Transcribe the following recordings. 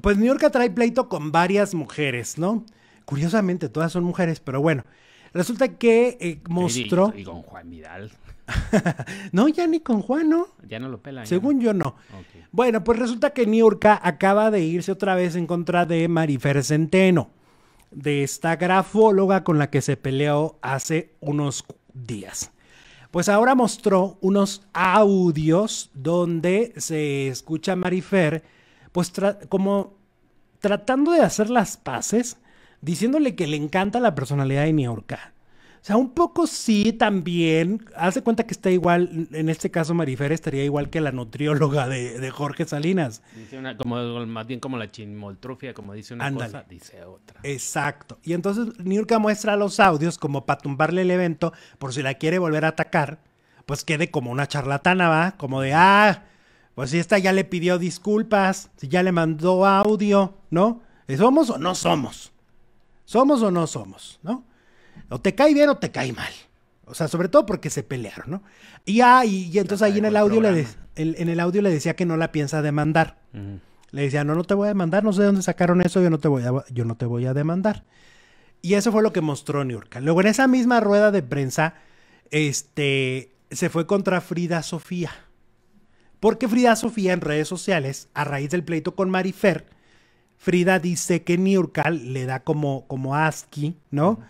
pues New trae pleito con varias mujeres, ¿no? Curiosamente, todas son mujeres, pero bueno. Resulta que eh, mostró. Y, con Juan Vidal. no, ya ni con Juan, ¿no? Ya no lo pela. Según yo, no. Bueno, pues resulta que Niurka acaba de irse otra vez en contra de Marifer Centeno, de esta grafóloga con la que se peleó hace unos días. Pues ahora mostró unos audios donde se escucha Marifer pues como tratando de hacer las paces, diciéndole que le encanta la personalidad de Niorca. O sea, un poco sí también. Hace cuenta que está igual, en este caso Marifer estaría igual que la nutrióloga de, Jorge Salinas. como, más bien como la chinmoltrofia como dice una cosa, dice otra. Exacto. Y entonces Niurka muestra los audios como para tumbarle el evento, por si la quiere volver a atacar, pues quede como una charlatana, ¿va? Como de, ah, pues si esta ya le pidió disculpas, si ya le mandó audio, ¿no? ¿Somos o no somos? ¿Somos o no somos? ¿No? O te cae bien o te cae mal. O sea, sobre todo porque se pelearon, ¿no? Y, ah, y, entonces ahí en el, audio le en el audio le decía que no la piensa demandar. Le decía, no, no te voy a demandar, no sé de dónde sacaron eso, yo no te voy a, yo no te voy a demandar. Y eso fue lo que mostró Niurka. Luego en esa misma rueda de prensa, este, se fue contra Frida Sofía. Porque Frida Sofía en redes sociales, a raíz del pleito con Marifer, Frida dice que Niurkal le da como, como ASCII, ¿no?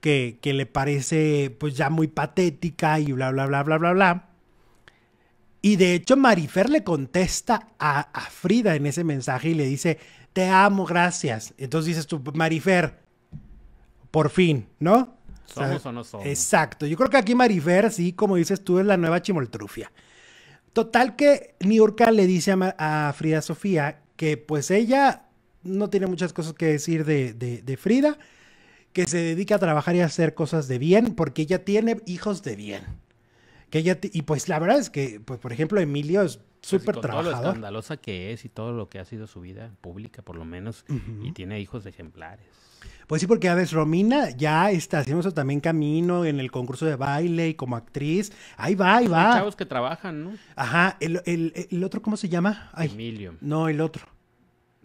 Que, que le parece pues ya muy patética y bla, bla, bla, bla, bla, bla. Y de hecho Marifer le contesta a, Frida en ese mensaje y le dice, te amo, gracias. Entonces dices tú, Marifer, por fin, ¿no? Somos o no somos. Exacto. Yo creo que aquí Marifer, sí, como dices tú, es la nueva chimoltrufia. Total que Niurka le dice a, Frida Sofía que pues ella no tiene muchas cosas que decir de, Frida, que se dedica a trabajar y a hacer cosas de bien, porque ella tiene hijos de bien. Que ella y pues la verdad es que, pues, por ejemplo, Emilio es pues, súper trabajador. Todo lo escandalosa que es y todo lo que ha sido su vida pública, por lo menos, y tiene hijos ejemplares. Pues sí, porque a veces Romina ya está haciendo también camino en el concurso de baile y como actriz. Ahí va, ahí va. Hay chavos que trabajan, ¿no? Ajá. El, el, el otro, ¿cómo se llama? Emilio. No, el otro.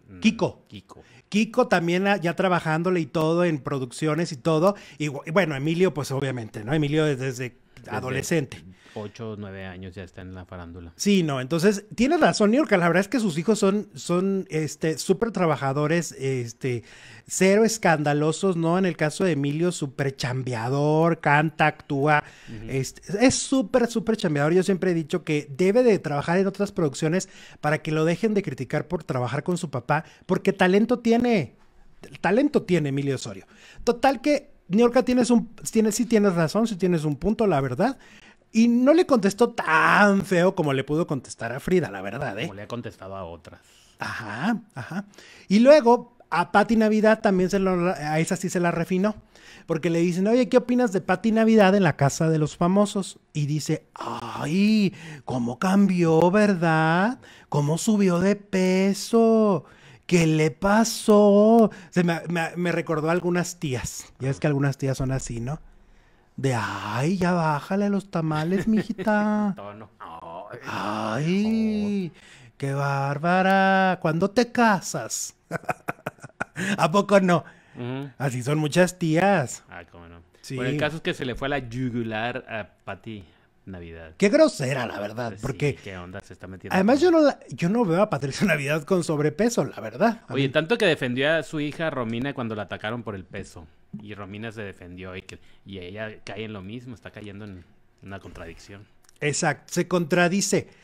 Mm, Kiko. Kiko. Kiko también ah, ya trabajándole y todo en producciones y todo. Y bueno, Emilio, pues obviamente, ¿no? Emilio desde adolescente. 8 o 9 años ya está en la farándula. Sí, no, entonces tienes razón, New La verdad es que sus hijos son, son este, súper trabajadores, este, cero escandalosos, ¿no? En el caso de Emilio, súper chambeador, canta, actúa. este, es súper, súper chambeador. Yo siempre he dicho que debe de trabajar en otras producciones para que lo dejen de criticar por trabajar con su papá, porque talento tiene. Talento tiene Emilio Osorio. Total que niorca tienes un, sí tienes razón, sí tienes un punto, la verdad. Y no le contestó tan feo como le pudo contestar a Frida, la verdad, ¿eh? Como le ha contestado a otras. Ajá, ajá. Y luego a Patti Navidad también se lo, a esa sí se la refinó. Porque le dicen, oye, ¿qué opinas de Patti Navidad en la casa de los famosos? Y dice, ay, ¿cómo cambió, verdad? ¿Cómo subió de peso? ¿Qué le pasó? Se me, me recordó a algunas tías. Ya es que algunas tías son así, ¿no? de ay, ya bájale los tamales, mijita. Tono. Ay, qué bárbara. ¿Cuándo te casas? ¿A poco no? Así son muchas tías. Ay, cómo no. el caso es que se le fue la yugular a Pati, Navidad. Qué grosera, la verdad, porque... Sí, ¿Qué onda? Se está metiendo. Además, yo no, yo no veo a Patricia Navidad con sobrepeso, la verdad. Oye, tanto que defendió a su hija Romina cuando la atacaron por el peso. Y Romina se defendió que, y ella cae en lo mismo, está cayendo en una contradicción. Exacto, se contradice.